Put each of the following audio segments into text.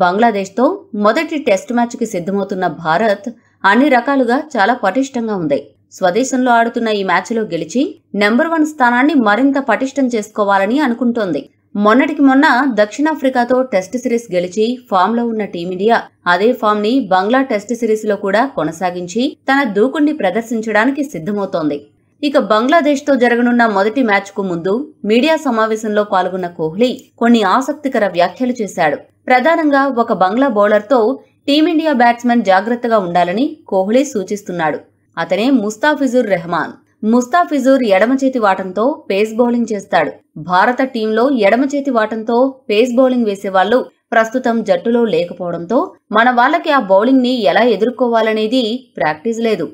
బంగ్లాదేశ్తో మొదటి టెస్ట్ మ్యాచ్కి సిద్ధమవుతున్న భారత్ అన్ని రకాలుగా చాలా పటిష్టంగా ఉంది స్వదేశంలో ఆడుతున్న ఈ మ్యాచ్లో గెలిచి నెంబర్ వన్ స్థానాన్ని మరింత పటిష్టం చేసుకోవాలని అనుకుంటోంది మొన్నటికి మొన్న దక్షిణాఫ్రికాతో టెస్ట్ సిరీస్ గెలిచి ఫామ్ లో ఉన్న టీమిండియా అదే ఫామ్ ని బంగ్లా టెస్ట్ సిరీస్ లో కూడా కొనసాగించి తన దూకుణ్ణి ప్రదర్శించడానికి సిద్ధమవుతోంది ఇక బంగ్లాదేశ్ తో జరగనున్న మొదటి మ్యాచ్ కు ముందు మీడియా సమావేశంలో పాల్గొన్న కోహ్లీ కొన్ని ఆసక్తికర వ్యాఖ్యలు చేశాడు ప్రధానంగా ఒక బంగ్లా బౌలర్తో టీమిండియా బ్యాట్స్మెన్ జాగ్రత్తగా ఉండాలని కోహ్లీ సూచిస్తున్నాడు అతనే ముస్తాఫిజుర్ రెహమాన్ ముస్తాఫిజుర్ ఎడమ చేతి వాటంతో పేస్ బౌలింగ్ చేస్తాడు భారత టీంలో ఎడమ చేతి వాటంతో పేస్ బౌలింగ్ వేసేవాళ్లు ప్రస్తుతం జట్టులో లేకపోవడంతో మన వాళ్ళకి ఆ బౌలింగ్ ని ఎలా ఎదుర్కోవాలనేది ప్రాక్టీస్ లేదు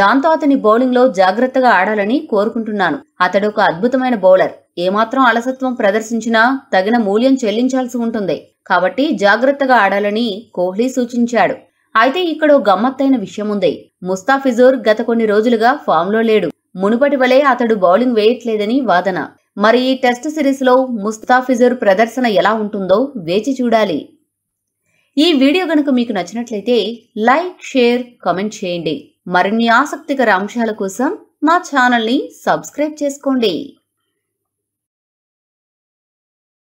దాంతో అతని బౌలింగ్లో జాగ్రత్తగా ఆడాలని కోరుకుంటున్నాను అతడు ఒక అద్భుతమైన బౌలర్ ఏమాత్రం అలసత్వం ప్రదర్శించినా తగిన మూల్యం చెల్లించాల్సి ఉంటుంది కాబట్టి జాగ్రత్తగా ఆడాలని కోహ్లీ సూచించాడు అయితే ఇక్కడ గమ్మత్తైన విషయముంది ముస్తాఫిజోర్ గత కొన్ని రోజులుగా ఫామ్లో లేడు మునుపటి వలె అతడు బౌలింగ్ వేయట్లేదని వాదన మరి ఈ టెస్ట్ సిరీస్లో ముస్తాఫిజోర్ ప్రదర్శన ఎలా ఉంటుందో వేచి చూడాలి ఈ వీడియో గనుక మీకు నచ్చినట్లయితే లైక్ షేర్ కామెంట్ చేయండి మరిన్ని ఆసక్తికర అంశాల కోసం మా ఛానల్ని సబ్స్క్రైబ్ చేసుకోండి